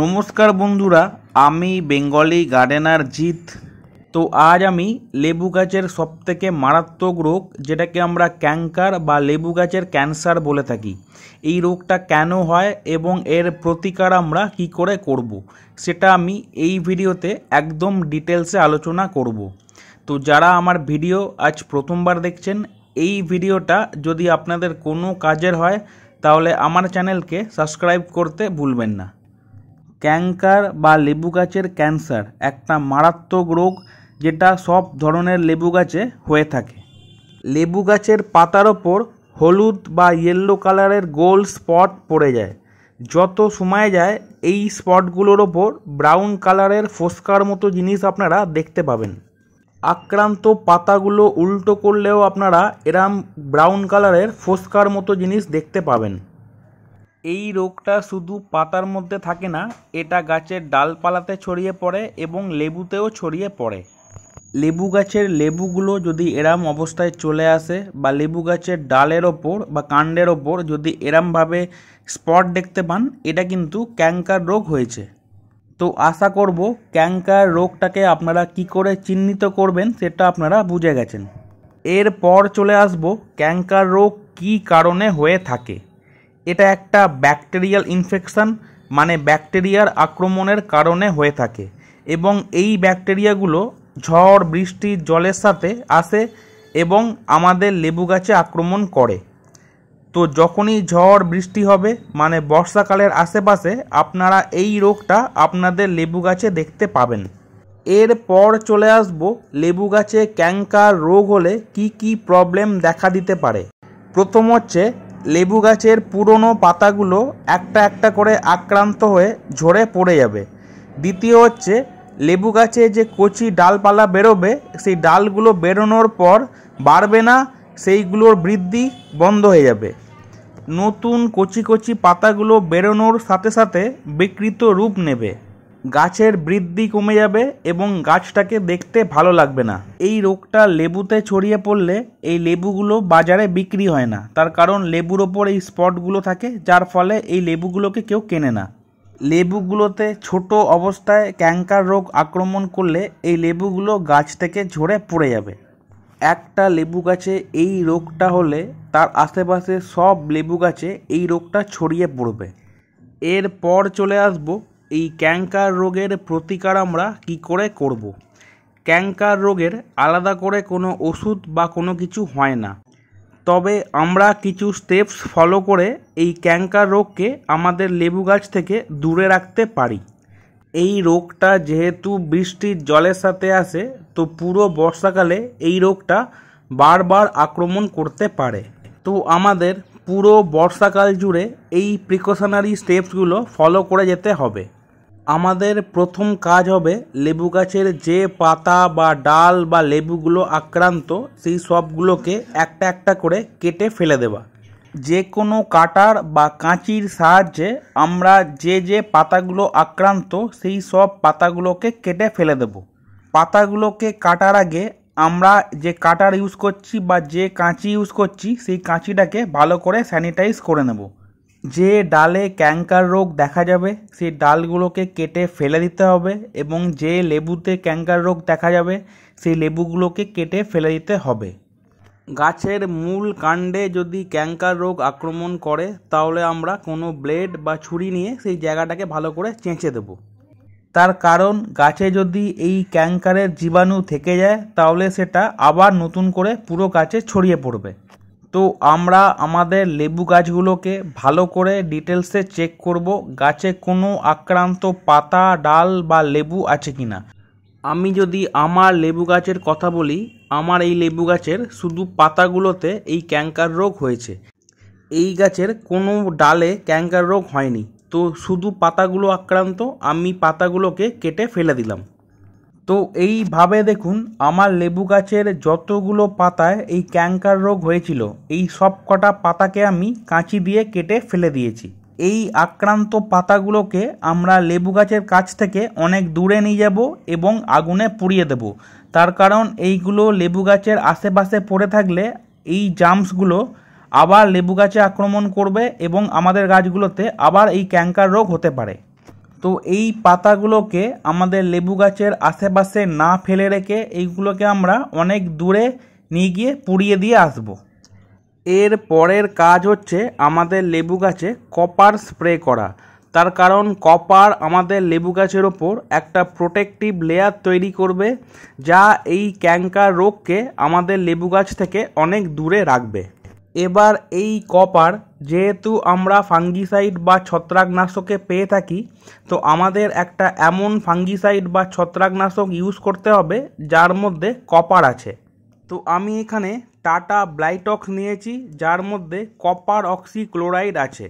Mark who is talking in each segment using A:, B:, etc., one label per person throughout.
A: নমস্কার বন্ধুরা আমি বেঙ্গলি গার্ডেনার জিত তো আজ আমি লেবু গাছের সবথেকে মারাত্মক রোগ যেটাকে আমরা ক্যাঙ্কার বা লেবু গাছের ক্যান্সার বলে থাকি এই রোগটা কেন হয় এবং এর প্রতিকার আমরা কি করে করব। সেটা আমি এই ভিডিওতে একদম ডিটেলসে আলোচনা করব। তো যারা আমার ভিডিও আজ প্রথমবার দেখছেন এই ভিডিওটা যদি আপনাদের কোনো কাজের হয় তাহলে আমার চ্যানেলকে সাবস্ক্রাইব করতে ভুলবেন না ক্যাঙ্কার বা লেবু গাছের ক্যান্সার একটা মারাত্মক রোগ যেটা সব ধরনের লেবু গাছে হয়ে থাকে লেবু গাছের পাতার ওপর হলুদ বা ইয়েলো কালারের গোল স্পট পড়ে যায় যত সময় যায় এই স্পটগুলোর ওপর ব্রাউন কালারের ফোস্কার মতো জিনিস আপনারা দেখতে পাবেন আক্রান্ত পাতাগুলো উল্টো করলেও আপনারা এরাম ব্রাউন কালারের ফোস্কার মতো জিনিস দেখতে পাবেন এই রোগটা শুধু পাতার মধ্যে থাকে না এটা গাছের ডালপালাতে ছড়িয়ে পড়ে এবং লেবুতেও ছড়িয়ে পড়ে লেবু গাছের লেবুগুলো যদি এরম অবস্থায় চলে আসে বা লেবু গাছের ডালের ওপর বা কাণ্ডের ওপর যদি এরমভাবে স্পট দেখতে পান এটা কিন্তু ক্যাঙ্কার রোগ হয়েছে তো আশা করব ক্যাঙ্কার রোগটাকে আপনারা কি করে চিহ্নিত করবেন সেটা আপনারা বুঝে গেছেন এরপর চলে আসব ক্যাঙ্কার রোগ কি কারণে হয়ে থাকে এটা একটা ব্যাকটেরিয়াল ইনফেকশান মানে ব্যাকটেরিয়ার আক্রমণের কারণে হয়ে থাকে এবং এই ব্যাকটেরিয়াগুলো ঝড় বৃষ্টির জলের সাথে আসে এবং আমাদের লেবু গাছে আক্রমণ করে তো যখনই ঝড় বৃষ্টি হবে মানে বর্ষাকালের আশেপাশে আপনারা এই রোগটা আপনাদের লেবু গাছে দেখতে পাবেন এরপর চলে আসব লেবু গাছে ক্যাঙ্কার রোগ হলে কি কি প্রবলেম দেখা দিতে পারে প্রথম হচ্ছে লেবু গাছের পুরনো পাতাগুলো একটা একটা করে আক্রান্ত হয়ে ঝরে পড়ে যাবে দ্বিতীয় হচ্ছে লেবু গাছে যে কচি ডালপালা বেরোবে সেই ডালগুলো বেরোনোর পর বাড়বে না সেইগুলোর বৃদ্ধি বন্ধ হয়ে যাবে নতুন কচি কচি পাতাগুলো বেরোনোর সাথে সাথে বিকৃত রূপ নেবে গাছের বৃদ্ধি কমে যাবে এবং গাছটাকে দেখতে ভালো লাগবে না এই রোগটা লেবুতে ছড়িয়ে পড়লে এই লেবুগুলো বাজারে বিক্রি হয় না তার কারণ লেবুর ওপর এই স্পটগুলো থাকে যার ফলে এই লেবুগুলোকে কেউ কেনে না লেবুগুলোতে ছোট অবস্থায় ক্যাঙ্কার রোগ আক্রমণ করলে এই লেবুগুলো গাছ থেকে ঝরে পড়ে যাবে একটা লেবু গাছে এই রোগটা হলে তার আশেপাশে সব লেবু গাছে এই রোগটা ছড়িয়ে পড়বে এরপর চলে আসবো এই ক্যাঙ্কার রোগের প্রতিকার আমরা কি করে করব। ক্যাঙ্কার রোগের আলাদা করে কোনো ওষুধ বা কোনো কিছু হয় না তবে আমরা কিছু স্টেপস ফলো করে এই ক্যাঙ্কার রোগকে আমাদের লেবু গাছ থেকে দূরে রাখতে পারি এই রোগটা যেহেতু বৃষ্টির জলের সাথে আসে তো পুরো বর্ষাকালে এই রোগটা বারবার আক্রমণ করতে পারে তো আমাদের পুরো বর্ষাকাল জুড়ে এই প্রিকশনারি স্টেপসগুলো ফলো করে যেতে হবে আমাদের প্রথম কাজ হবে লেবু গাছের যে পাতা বা ডাল বা লেবুগুলো আক্রান্ত সেই সবগুলোকে একটা একটা করে কেটে ফেলে দেওয়া যে কোনো কাটার বা কাঁচির সাহায্যে আমরা যে যে পাতাগুলো আক্রান্ত সেই সব পাতাগুলোকে কেটে ফেলে দেব পাতাগুলোকে কাটার আগে আমরা যে কাটার ইউজ করছি বা যে কাঁচি ইউজ করছি সেই কাঁচিটাকে ভালো করে স্যানিটাইজ করে নেবো যে ডালে ক্যাঙ্কার রোগ দেখা যাবে সেই ডালগুলোকে কেটে ফেলে দিতে হবে এবং যে লেবুতে ক্যাঙ্কার রোগ দেখা যাবে সেই লেবুগুলোকে কেটে ফেলে দিতে হবে গাছের মূল কাণ্ডে যদি ক্যাঙ্কার রোগ আক্রমণ করে তাহলে আমরা কোনো ব্লেড বা ছুরি নিয়ে সেই জায়গাটাকে ভালো করে চেঁচে দেব তার কারণ গাছে যদি এই ক্যাঙ্কারের জীবাণু থেকে যায় তাহলে সেটা আবার নতুন করে পুরো গাছে ছড়িয়ে পড়বে তো আমরা আমাদের লেবু গাছগুলোকে ভালো করে ডিটেলসে চেক করব গাছে কোনো আক্রান্ত পাতা ডাল বা লেবু আছে কি না আমি যদি আমার লেবু গাছের কথা বলি আমার এই লেবু গাছের শুধু পাতাগুলোতে এই ক্যাঙ্কার রোগ হয়েছে এই গাছের কোনো ডালে ক্যাঙ্কার রোগ হয়নি তো শুধু পাতাগুলো আক্রান্ত আমি পাতাগুলোকে কেটে ফেলে দিলাম তো এইভাবে দেখুন আমার লেবু গাছের যতগুলো পাতায় এই ক্যাঙ্কার রোগ হয়েছিল এই সব কটা পাতাকে আমি কাঁচি দিয়ে কেটে ফেলে দিয়েছি এই আক্রান্ত পাতাগুলোকে আমরা লেবু গাছের কাছ থেকে অনেক দূরে নিয়ে যাব এবং আগুনে পুড়িয়ে দেব তার কারণ এইগুলো লেবু গাছের আশেপাশে পড়ে থাকলে এই জামসগুলো আবার লেবু গাছে আক্রমণ করবে এবং আমাদের গাছগুলোতে আবার এই ক্যাঙ্কার রোগ হতে পারে তো এই পাতাগুলোকে আমাদের লেবু গাছের আশেপাশে না ফেলে রেখে এইগুলোকে আমরা অনেক দূরে নিয়ে গিয়ে পুড়িয়ে দিয়ে আসব এর পরের কাজ হচ্ছে আমাদের লেবু গাছে কপার স্প্রে করা তার কারণ কপার আমাদের লেবু গাছের ওপর একটা প্রোটেকটিভ লেয়ার তৈরি করবে যা এই ক্যাঙ্কার রোগকে আমাদের লেবু গাছ থেকে অনেক দূরে রাখবে এবার এই কপার যেহেতু আমরা ফাঙ্গিসাইড বা ছত্রাকনাশকে পেয়ে থাকি তো আমাদের একটা এমন ফাঙ্গিসাইড বা ছত্রাকনাশক ইউজ করতে হবে যার মধ্যে কপার আছে তো আমি এখানে টাটা ব্লাইটক্স নিয়েছি যার মধ্যে কপার অক্সিক্লোরাইড আছে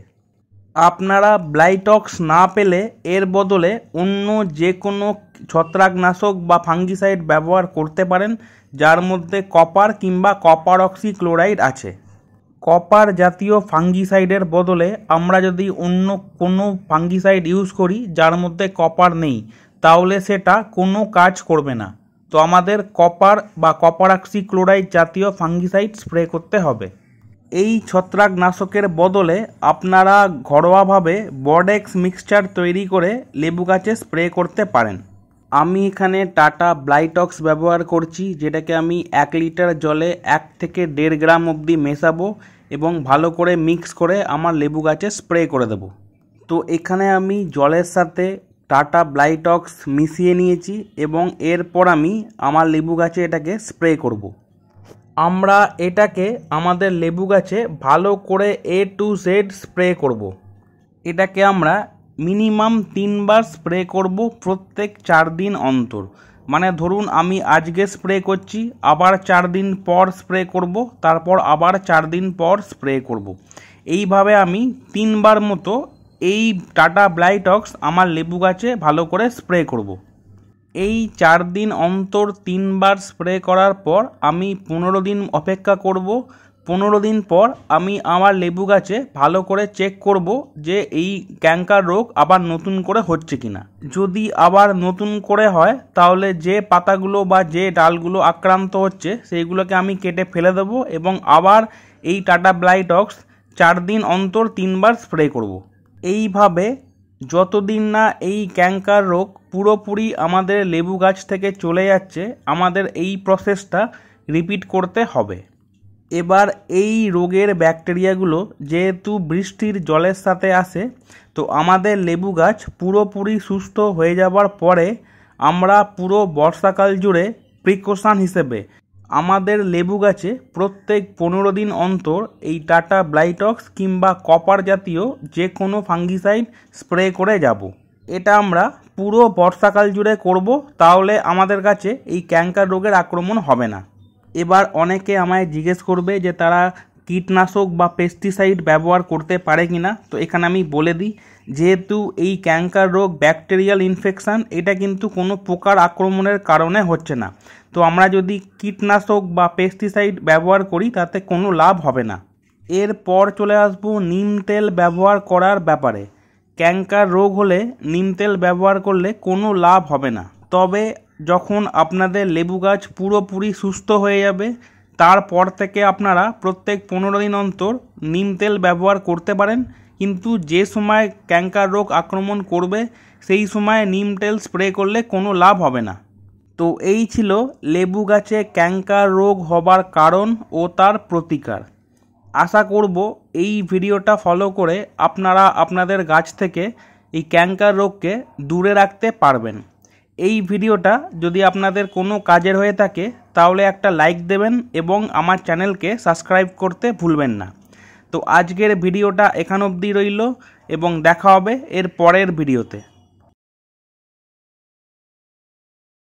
A: আপনারা ব্লাইটক্স না পেলে এর বদলে অন্য যে কোনো ছত্রাকনাশক বা ফাঙ্গিসাইড ব্যবহার করতে পারেন যার মধ্যে কপার কিংবা কপার অক্সিক্লোরাইড আছে কপার জাতীয় ফাঙ্গিসাইডের বদলে আমরা যদি অন্য কোনো ফাঙ্গিসাইড ইউজ করি যার মধ্যে কপার নেই তাহলে সেটা কোনো কাজ করবে না তো আমাদের কপার বা কপারাক্সি ক্লোরাইড জাতীয় ফাঙ্গিসাইড স্প্রে করতে হবে এই ছত্রাকনাশকের বদলে আপনারা ঘরোয়াভাবে বডেক্স মিক্সচার তৈরি করে লেবু গাছে স্প্রে করতে পারেন আমি এখানে টাটা ব্লাইটক্স ব্যবহার করছি যেটাকে আমি এক লিটার জলে এক থেকে দেড় গ্রাম অবধি মেশাবো এবং ভালো করে মিক্স করে আমার লেবু গাছে স্প্রে করে দেব তো এখানে আমি জলের সাথে টাটা ব্লাইটক্স মিশিয়ে নিয়েছি এবং এরপর আমি আমার লেবু গাছে এটাকে স্প্রে করব। আমরা এটাকে আমাদের লেবু গাছে ভালো করে এ টু জেড স্প্রে করব। এটাকে আমরা মিনিমাম তিনবার স্প্রে করব প্রত্যেক চার দিন অন্তর মানে ধরুন আমি আজকে স্প্রে করছি আবার চার দিন পর স্প্রে করব তারপর আবার চার দিন পর স্প্রে করব। এইভাবে আমি তিনবার মতো এই টাটা ব্লাইটক্স আমার লেবু গাছে ভালো করে স্প্রে করব। এই চার দিন অন্তর তিনবার স্প্রে করার পর আমি পনেরো দিন অপেক্ষা করব পনেরো দিন পর আমি আমার লেবু গাছে ভালো করে চেক করব যে এই ক্যাঙ্কার রোগ আবার নতুন করে হচ্ছে কি না যদি আবার নতুন করে হয় তাহলে যে পাতাগুলো বা যে ডালগুলো আক্রান্ত হচ্ছে সেইগুলোকে আমি কেটে ফেলে দেবো এবং আবার এই টাটা ব্লাইটক্স চার দিন অন্তর তিনবার স্প্রে করব। এইভাবে যতদিন না এই ক্যাঙ্কার রোগ পুরোপুরি আমাদের লেবু গাছ থেকে চলে যাচ্ছে আমাদের এই প্রসেসটা রিপিট করতে হবে এবার এই রোগের ব্যাকটেরিয়াগুলো যেহেতু বৃষ্টির জলের সাথে আসে তো আমাদের লেবু গাছ পুরোপুরি সুস্থ হয়ে যাবার পরে আমরা পুরো বর্ষাকাল জুড়ে প্রিকশন হিসেবে আমাদের লেবু গাছে প্রত্যেক পনেরো দিন অন্তর এই টাটা ব্লাইটক্স কিংবা কপার জাতীয় যে কোনো ফাঙ্গিসাইড স্প্রে করে যাব এটা আমরা পুরো বর্ষাকাল জুড়ে করব তাহলে আমাদের কাছে এই ক্যাঙ্কার রোগের আক্রমণ হবে না এবার অনেকে আমায় জিজ্ঞেস করবে যে তারা কীটনাশক বা পেস্টিসাইড ব্যবহার করতে পারে কি না তো এখানে আমি বলে দিই যেহেতু এই ক্যাঙ্কার রোগ ব্যাকটেরিয়াল ইনফেকশান এটা কিন্তু কোনো পোকার আক্রমণের কারণে হচ্ছে না তো আমরা যদি কীটনাশক বা পেস্টিসাইড ব্যবহার করি তাতে কোনো লাভ হবে না এরপর চলে আসবো নিম তেল ব্যবহার করার ব্যাপারে ক্যাঙ্কার রোগ হলে নিম তেল ব্যবহার করলে কোনো লাভ হবে না তবে যখন আপনাদের লেবু গাছ পুরোপুরি সুস্থ হয়ে যাবে তারপর থেকে আপনারা প্রত্যেক পনেরো দিন অন্তর নিম তেল ব্যবহার করতে পারেন কিন্তু যে সময় ক্যাঙ্কার রোগ আক্রমণ করবে সেই সময় নিম তেল স্প্রে করলে কোনো লাভ হবে না তো এই ছিল লেবু গাছে ক্যাঙ্কার রোগ হবার কারণ ও তার প্রতিকার আশা করব এই ভিডিওটা ফলো করে আপনারা আপনাদের গাছ থেকে এই ক্যাঙ্কার রোগকে দূরে রাখতে পারবেন এই ভিডিওটা যদি আপনাদের কোনো কাজের হয়ে থাকে তাহলে একটা লাইক দেবেন এবং আমার চ্যানেলকে সাবস্ক্রাইব করতে ভুলবেন না তো আজকের ভিডিওটা এখান অবধি রইল এবং দেখা হবে এর পরের ভিডিওতে